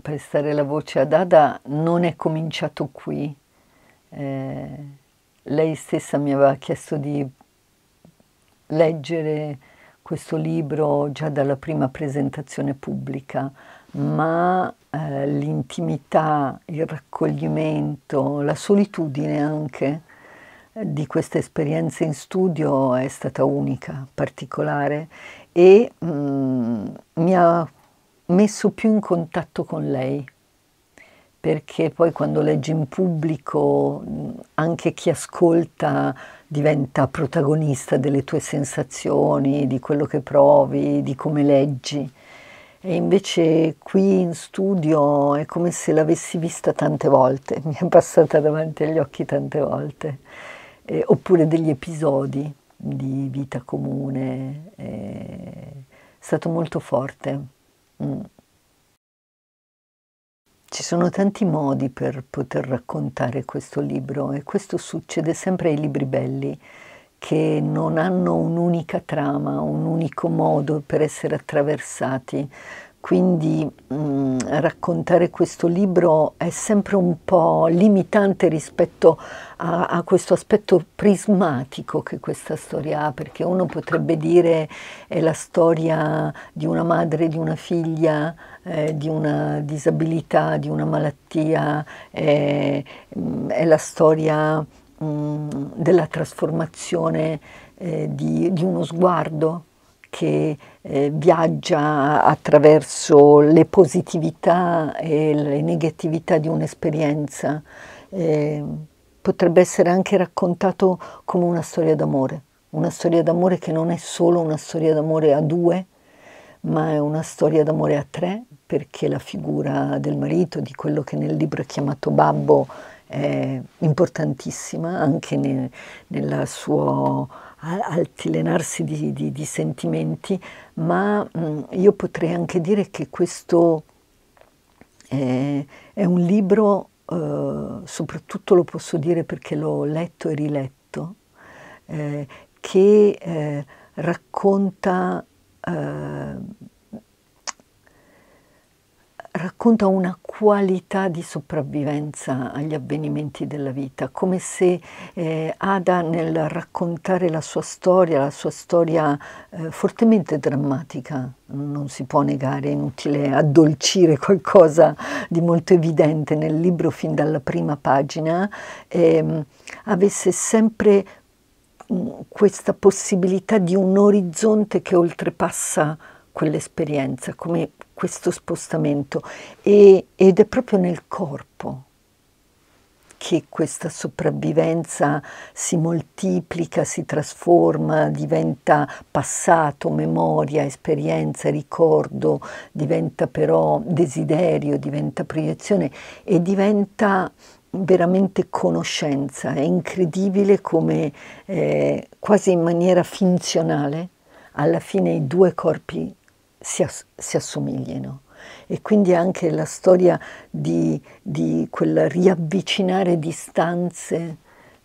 prestare la voce ad Ada non è cominciato qui. Eh, lei stessa mi aveva chiesto di leggere questo libro già dalla prima presentazione pubblica, ma eh, l'intimità, il raccoglimento, la solitudine anche eh, di questa esperienza in studio è stata unica, particolare e mh, mm, mi ha messo più in contatto con lei, perché poi quando leggi in pubblico anche chi ascolta diventa protagonista delle tue sensazioni, di quello che provi, di come leggi. E invece qui in studio è come se l'avessi vista tante volte, mi è passata davanti agli occhi tante volte, eh, oppure degli episodi di vita comune. Eh, è stato molto forte. Mm. Ci sono tanti modi per poter raccontare questo libro e questo succede sempre ai libri belli che non hanno un'unica trama, un unico modo per essere attraversati, quindi mh, mm, raccontare questo libro è sempre un po' limitante rispetto a, a, questo aspetto prismatico che questa storia ha, perché uno potrebbe dire è la storia di una madre, di una figlia, eh, di una disabilità, di una malattia, eh, è la storia mh, mm, della trasformazione eh, di, di uno sguardo che eh, viaggia attraverso le positività e le negatività di un'esperienza. Eh, potrebbe essere anche raccontato come una storia d'amore, una storia d'amore che non è solo una storia d'amore a due, ma è una storia d'amore a tre, perché la figura del marito, di quello che nel libro è chiamato babbo, è importantissima anche nel, nella sua altilenarsi di, di, di sentimenti, ma mh, mm, io potrei anche dire che questo è, eh, è un libro, eh, soprattutto lo posso dire perché l'ho letto e riletto, eh, che eh, racconta eh, racconta una qualità di sopravvivenza agli avvenimenti della vita, come se eh, Ada nel raccontare la sua storia, la sua storia eh, fortemente drammatica, non si può negare, è inutile addolcire qualcosa di molto evidente nel libro fin dalla prima pagina, eh, avesse sempre mm, questa possibilità di un orizzonte che oltrepassa quell'esperienza, come questo spostamento e, ed è proprio nel corpo che questa sopravvivenza si moltiplica, si trasforma, diventa passato, memoria, esperienza, ricordo, diventa però desiderio, diventa proiezione e diventa veramente conoscenza. È incredibile come eh, quasi in maniera finzionale alla fine i due corpi si, ass si assomiglino e quindi anche la storia di, di quel riavvicinare distanze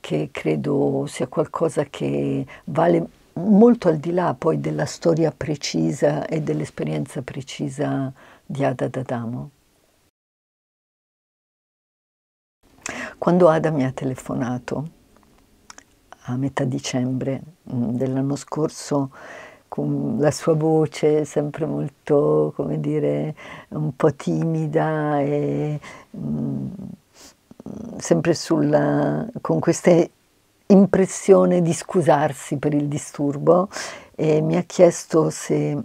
che credo sia qualcosa che vale molto al di là poi della storia precisa e dell'esperienza precisa di Ada D'Adamo. Quando Ada mi ha telefonato a metà dicembre mm, dell'anno scorso con la sua voce sempre molto, come dire, un po' timida e mh, mm, sempre sulla, con questa impressione di scusarsi per il disturbo e mi ha chiesto se,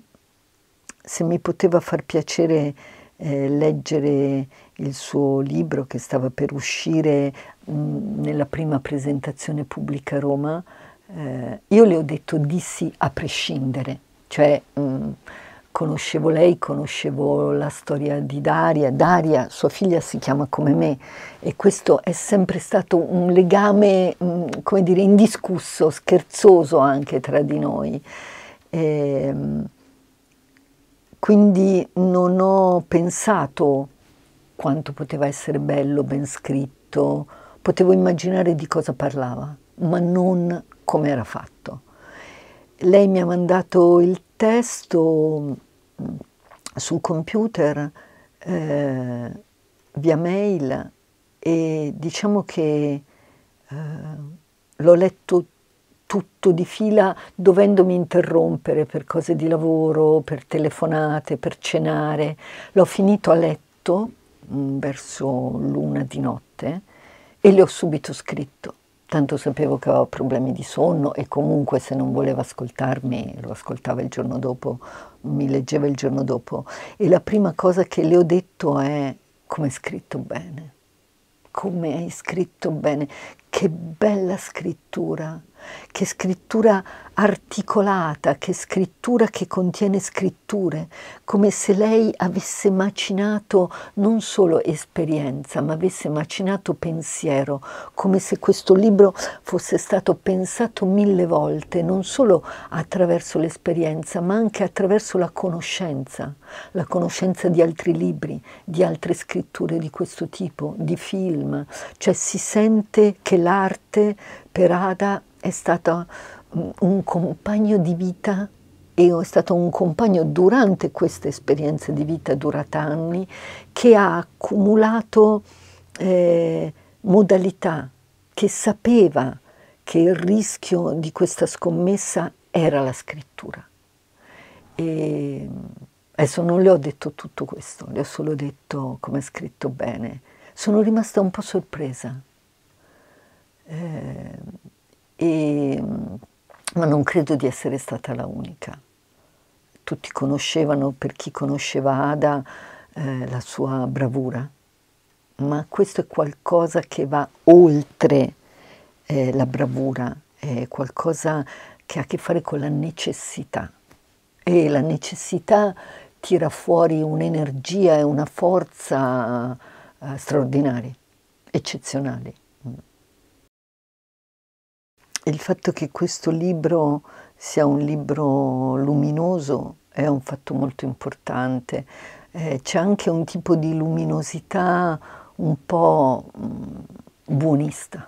se mi poteva far piacere eh, leggere il suo libro che stava per uscire mh, mm, nella prima presentazione pubblica a Roma eh, io le ho detto di sì a prescindere, cioè mh, mm, conoscevo lei, conoscevo la storia di Daria, Daria, sua figlia si chiama come me e questo è sempre stato un legame, mh, mm, come dire, indiscusso, scherzoso anche tra di noi. E, ehm, quindi non ho pensato quanto poteva essere bello, ben scritto, potevo immaginare di cosa parlava ma non come era fatto. Lei mi ha mandato il testo mm, sul computer eh, via mail e diciamo che eh, l'ho letto tutto di fila dovendomi interrompere per cose di lavoro, per telefonate, per cenare. L'ho finito a letto mh, mm, verso l'una di notte e le ho subito scritto tanto sapevo che aveva problemi di sonno e comunque se non voleva ascoltarmi lo ascoltava il giorno dopo, mi leggeva il giorno dopo. E la prima cosa che le ho detto è come hai scritto bene, come hai scritto bene, che bella scrittura che scrittura articolata, che scrittura che contiene scritture, come se lei avesse macinato non solo esperienza, ma avesse macinato pensiero, come se questo libro fosse stato pensato mille volte, non solo attraverso l'esperienza, ma anche attraverso la conoscenza, la conoscenza di altri libri, di altre scritture di questo tipo, di film, cioè si sente che l'arte per Ada è stato un compagno di vita e è stato un compagno durante questa esperienza di vita durata anni che ha accumulato eh, modalità, che sapeva che il rischio di questa scommessa era la scrittura. E adesso non le ho detto tutto questo, le ho solo detto come ha scritto bene. Sono rimasta un po' sorpresa. Eh, e, ma non credo di essere stata la unica. Tutti conoscevano, per chi conosceva Ada, eh, la sua bravura, ma questo è qualcosa che va oltre eh, la bravura, è qualcosa che ha a che fare con la necessità. E la necessità tira fuori un'energia e una forza eh, straordinarie, eccezionali il fatto che questo libro sia un libro luminoso è un fatto molto importante. Eh, c'è anche un tipo di luminosità un po' mm, buonista.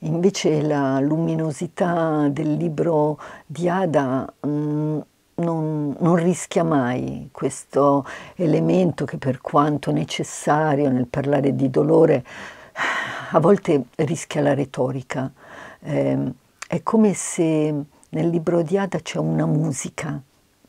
Invece la luminosità del libro di Ada mh, mm, non, non, rischia mai questo elemento che per quanto necessario nel parlare di dolore a volte rischia la retorica, eh, è come se nel libro di Ada c'è una musica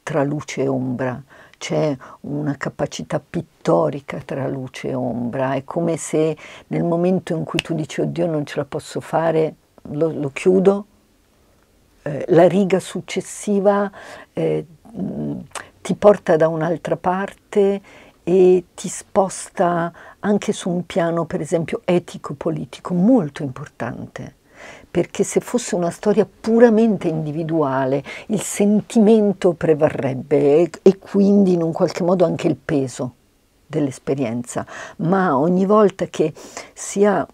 tra luce e ombra, c'è una capacità pittorica tra luce e ombra, è come se nel momento in cui tu dici oddio non ce la posso fare, lo, lo chiudo, eh, la riga successiva eh, ti porta da un'altra parte e ti sposta anche su un piano, per esempio, etico-politico molto importante perché se fosse una storia puramente individuale il sentimento prevarrebbe e, e quindi in un qualche modo anche il peso dell'esperienza, ma ogni volta che sia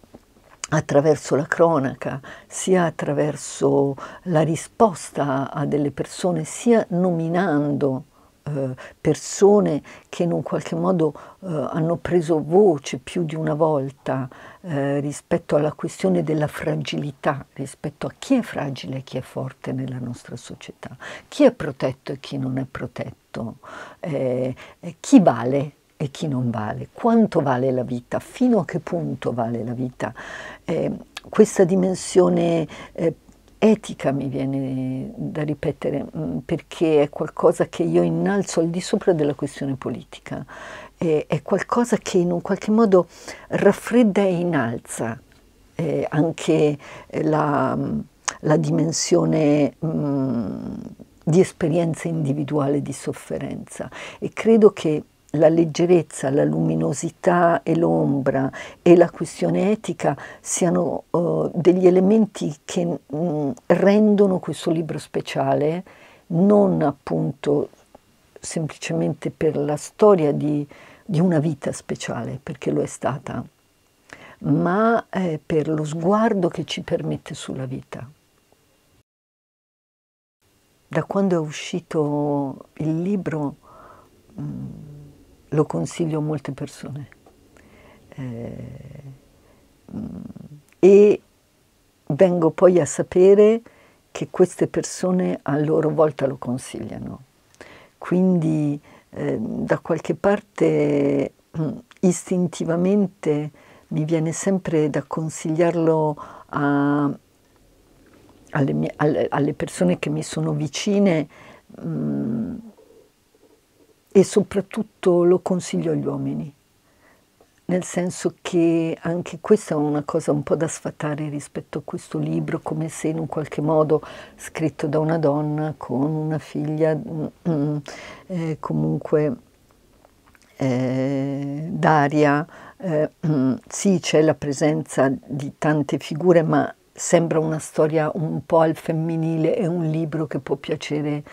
attraverso la cronaca, sia attraverso la risposta a delle persone, sia nominando eh, persone che in un qualche modo eh, hanno preso voce più di una volta eh, rispetto alla questione della fragilità, rispetto a chi è fragile e chi è forte nella nostra società, chi è protetto e chi non è protetto, eh, chi vale e chi non vale, quanto vale la vita, fino a che punto vale la vita. Eh, questa dimensione eh, etica mi viene da ripetere, mm, perché è qualcosa che io innalzo al di sopra della questione politica, è qualcosa che in un qualche modo raffredda e innalza eh, anche eh, la, mm, la dimensione mh, mm, di esperienza individuale di sofferenza e credo che la leggerezza, la luminosità e l'ombra e la questione etica siano uh, degli elementi che mh, mm, rendono questo libro speciale non appunto semplicemente per la storia di, di una vita speciale, perché lo è stata, ma eh, per lo sguardo che ci permette sulla vita. Da quando è uscito il libro, mh, mm, lo consiglio a molte persone. Eh, e vengo poi a sapere che queste persone a loro volta lo consigliano. Quindi eh, da qualche parte mm, istintivamente mi viene sempre da consigliarlo a, alle, mie, alle, alle, persone che mi sono vicine. Mh, mm, e soprattutto lo consiglio agli uomini, nel senso che anche questa è una cosa un po' da sfatare rispetto a questo libro, come se in un qualche modo scritto da una donna con una figlia mm, mm, eh, comunque eh, d'aria. Eh, mm, sì, c'è la presenza di tante figure, ma sembra una storia un po' al femminile, è un libro che può piacere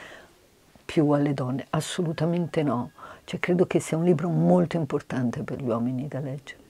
più alle donne, assolutamente no. Cioè, credo che sia un libro molto importante per gli uomini da leggere.